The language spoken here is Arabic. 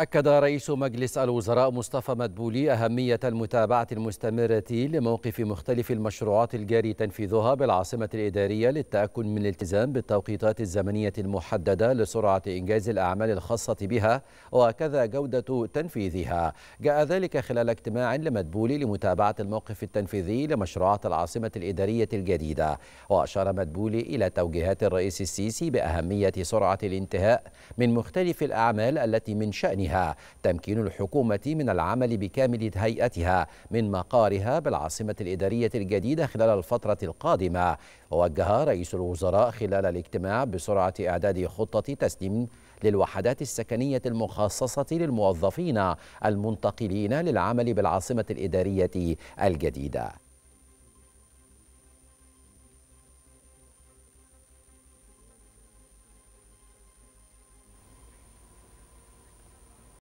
أكد رئيس مجلس الوزراء مصطفى مدبولي أهمية المتابعة المستمرة لموقف مختلف المشروعات الجاري تنفيذها بالعاصمة الإدارية للتأكد من الالتزام بالتوقيتات الزمنية المحددة لسرعة إنجاز الأعمال الخاصة بها وكذا جودة تنفيذها جاء ذلك خلال اجتماع لمدبولي لمتابعة الموقف التنفيذي لمشروعات العاصمة الإدارية الجديدة وأشار مدبولي إلى توجيهات الرئيس السيسي بأهمية سرعة الانتهاء من مختلف الأعمال التي من شأنها بها تمكين الحكومة من العمل بكامل هيئتها من مقارها بالعاصمة الإدارية الجديدة خلال الفترة القادمة ووجه رئيس الوزراء خلال الاجتماع بسرعة إعداد خطة تسليم للوحدات السكنية المخصصة للموظفين المنتقلين للعمل بالعاصمة الإدارية الجديدة